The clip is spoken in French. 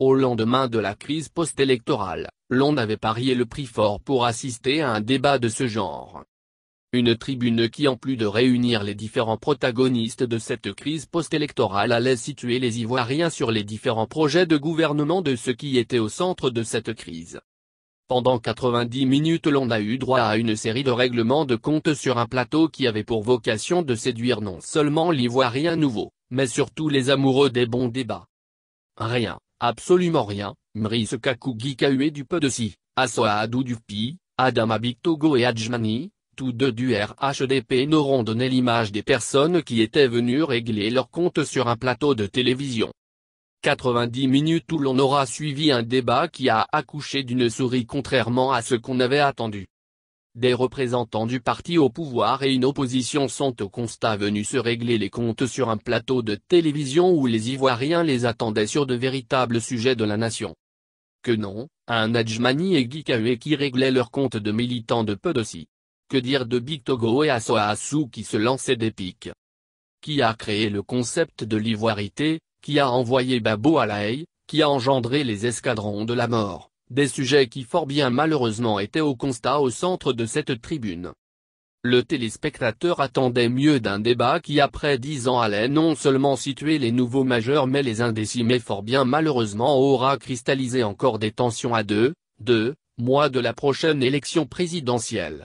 Au lendemain de la crise post-électorale, l'on avait parié le prix fort pour assister à un débat de ce genre. Une tribune qui en plus de réunir les différents protagonistes de cette crise post-électorale allait situer les Ivoiriens sur les différents projets de gouvernement de ce qui était au centre de cette crise. Pendant 90 minutes l'on a eu droit à une série de règlements de compte sur un plateau qui avait pour vocation de séduire non seulement l'Ivoirien nouveau, mais surtout les amoureux des bons débats. Rien, Absolument rien, Mris Kakugi et du peu de si, Asoaadou du Pi, et Adjmani, tous deux du RHDP n'auront donné l'image des personnes qui étaient venues régler leur compte sur un plateau de télévision. 90 minutes où l'on aura suivi un débat qui a accouché d'une souris contrairement à ce qu'on avait attendu. Des représentants du parti au pouvoir et une opposition sont au constat venus se régler les comptes sur un plateau de télévision où les Ivoiriens les attendaient sur de véritables sujets de la nation. Que non, un Adjmani et Kahue qui réglaient leurs comptes de militants de peu si. Que dire de Big Togo et assou qui se lançaient des pics Qui a créé le concept de l'ivoirité, qui a envoyé Babo à la haie, qui a engendré les escadrons de la mort des sujets qui fort bien malheureusement étaient au constat au centre de cette tribune. Le téléspectateur attendait mieux d'un débat qui après dix ans allait non seulement situer les nouveaux majeurs mais les indécimés fort bien malheureusement aura cristallisé encore des tensions à deux, deux, mois de la prochaine élection présidentielle.